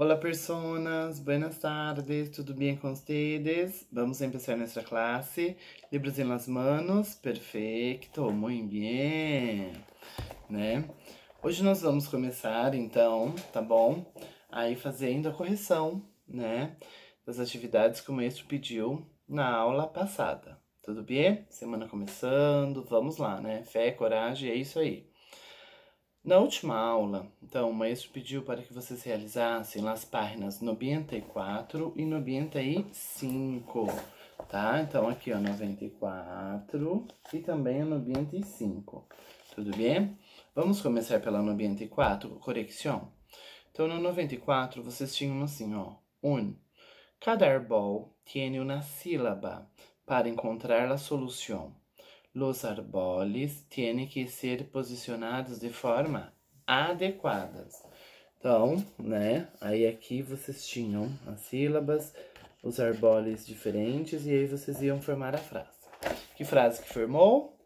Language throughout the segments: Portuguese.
Olá, pessoas. Buenas tardes. Tudo bem com vocês? Vamos começar nossa classe. Libros em las manos. Perfeito. Muito bem. Né? Hoje nós vamos começar, então, tá bom? Aí fazendo a correção, né? Das atividades que o maestro pediu na aula passada. Tudo bem? Semana começando. Vamos lá, né? Fé, coragem, é isso aí. Na última aula, então, o maestro pediu para que vocês realizassem as páginas 94 e 95, tá? Então, aqui, ó, 94 e também a 95, tudo bem? Vamos começar pela 94, correção. Então, no 94, vocês tinham assim, ó, um. Cada arbol tem uma sílaba para encontrar a solução. Los arboles têm que ser posicionados de forma adequada. Então, né? Aí aqui vocês tinham as sílabas, os arboles diferentes e aí vocês iam formar a frase. Que frase que formou?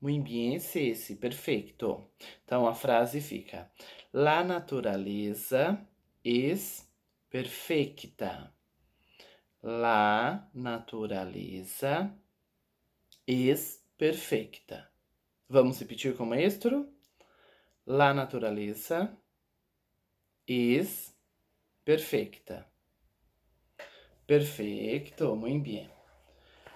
Muito bem, esse, perfeito. Então a frase fica: La natureza es perfecta. La natureza es perfecta. Vamos repetir com o maestro? La naturaleza es perfecta. Perfeito, muito bem.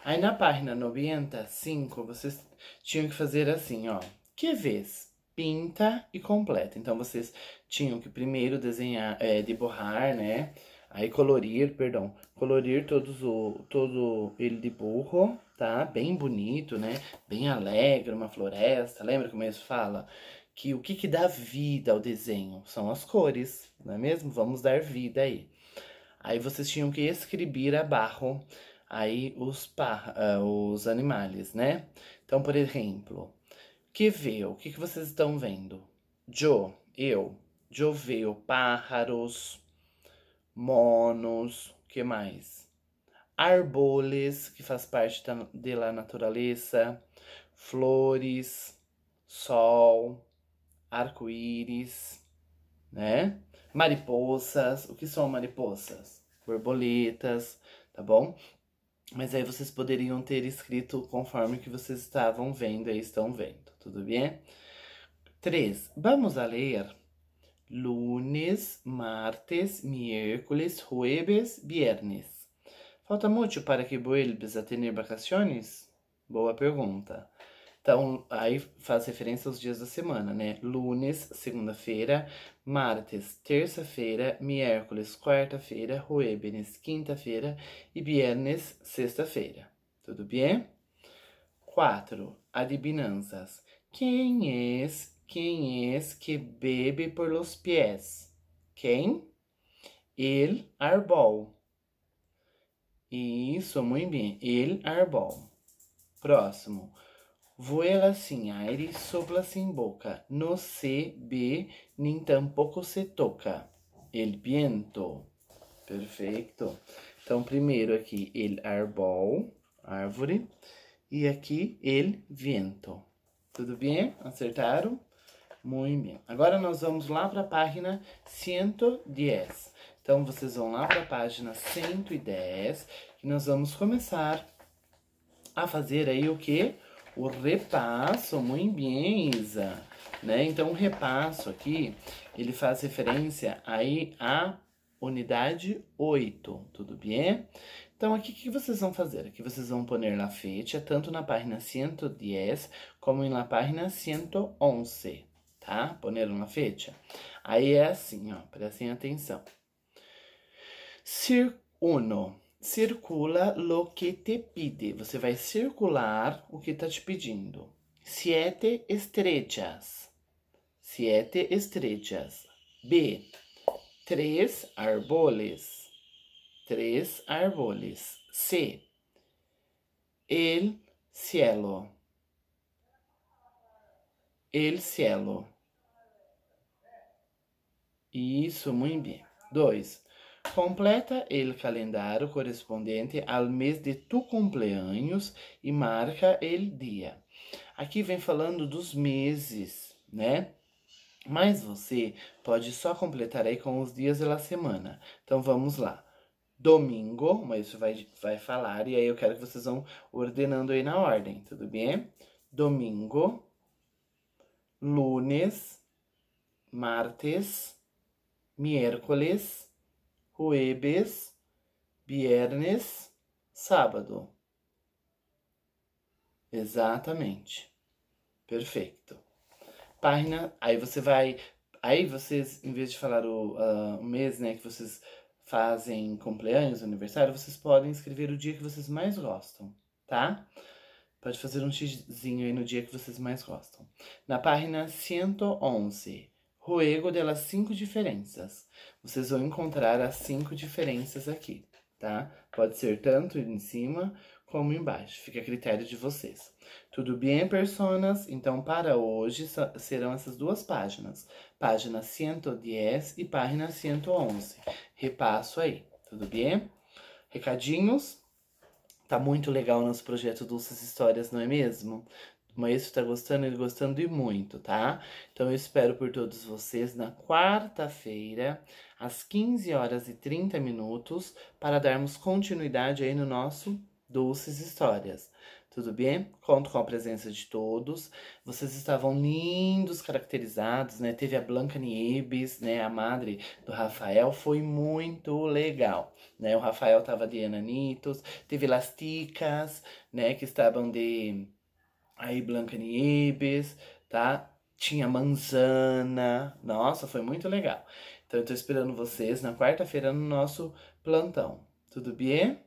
Aí na página 95, vocês tinham que fazer assim, ó. Que vez? Pinta e completa. Então, vocês tinham que primeiro desenhar, é, de borrar, né? Aí colorir, perdão, colorir todos o, todo ele de burro, tá? Bem bonito, né? Bem alegre, uma floresta. Lembra como eles fala? Que o que, que dá vida ao desenho são as cores, não é mesmo? Vamos dar vida aí. Aí vocês tinham que escrever a barro aí os, par, uh, os animais, né? Então, por exemplo, que vê? O que, que vocês estão vendo? Jo, eu. veio pájaros, monos, o que mais? Arboles, que faz parte da, de la natureza, flores, sol, arco-íris, né? Mariposas, o que são mariposas? Borboletas, tá bom? Mas aí vocês poderiam ter escrito conforme que vocês estavam vendo e estão vendo, tudo bem? 3. Vamos a ler lunes, martes, miércoles, jueves, viernes. Falta muito para que vuelves a ter vacaciones? Boa pergunta. Então, aí faz referência aos dias da semana, né? Lunes, segunda-feira, martes, terça-feira, miércoles, quarta-feira, jueves, quinta-feira e viernes, sexta-feira. Tudo bem? 4. Adivinanças. Quem é? quem es que bebe por los pies? Quem? Ele arbol. Isso, muito bem. Ele arbol. Próximo. Vuela sin aire, sopla assim boca. No se be nem tampouco se toca. El viento. Perfeito. Então, primeiro aqui, el arbol, árvore. E aqui, el viento. Tudo bem? Acertaram? Muito bem. Agora nós vamos lá para a página 110. Então, vocês vão lá para a página 110 e nós vamos começar a fazer aí o que? O repasso, muito bem, Isa. Né? Então, o repasso aqui, ele faz referência aí à unidade 8, tudo bem? Então, aqui o que vocês vão fazer? Aqui vocês vão pôr na ficha, tanto na página 110 como na página 111 tá? Poner uma fecha. Aí é assim, ó, prestem atenção. Cir uno, circula lo que te pide. Você vai circular o que tá te pedindo. Siete estrechas. Siete estrechas. B. Três árvores. Três árvores. C. El cielo. El cielo. Isso, muito bem. 2. Completa o calendário correspondente ao mês de tu cumpleaños e marca o dia. Aqui vem falando dos meses, né? Mas você pode só completar aí com os dias da semana. Então vamos lá. Domingo, mas isso vai, vai falar e aí eu quero que vocês vão ordenando aí na ordem, tudo bem? Domingo, lunes, martes, miércoles, jueves, viernes, sábado. Exatamente. Perfeito. Página, aí você vai, aí vocês, em vez de falar o, uh, o mês, né, que vocês fazem cumpleaños, aniversário, vocês podem escrever o dia que vocês mais gostam, tá? Pode fazer um xizinho aí no dia que vocês mais gostam. Na página 111, ruego de las cinco diferenças. Vocês vão encontrar as cinco diferenças aqui, tá? Pode ser tanto em cima como embaixo, fica a critério de vocês. Tudo bem, personas? Então, para hoje serão essas duas páginas, página 110 e página 111. Repasso aí, tudo bem? Recadinhos? Tá muito legal nosso projeto Dulces Histórias, não é mesmo? Mas está gostando e gostando e muito, tá? Então eu espero por todos vocês na quarta-feira, às 15 horas e 30 minutos, para darmos continuidade aí no nosso Doces Histórias. Tudo bem? Conto com a presença de todos. Vocês estavam lindos, caracterizados, né? Teve a Blanca Niebes né? A madre do Rafael. Foi muito legal, né? O Rafael tava de Ananitos. Teve Las Ticas, né? Que estavam de aí Blanca Nibes tá? Tinha manzana. Nossa, foi muito legal. Então eu tô esperando vocês na quarta-feira no nosso plantão. Tudo bem?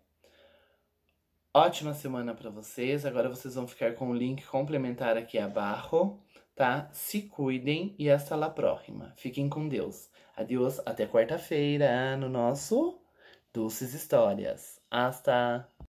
Ótima semana para vocês. Agora vocês vão ficar com o link complementar aqui abaixo, tá? Se cuidem e hasta lá próxima. Fiquem com Deus. Adeus, até quarta-feira no nosso Dulces Histórias. Hasta!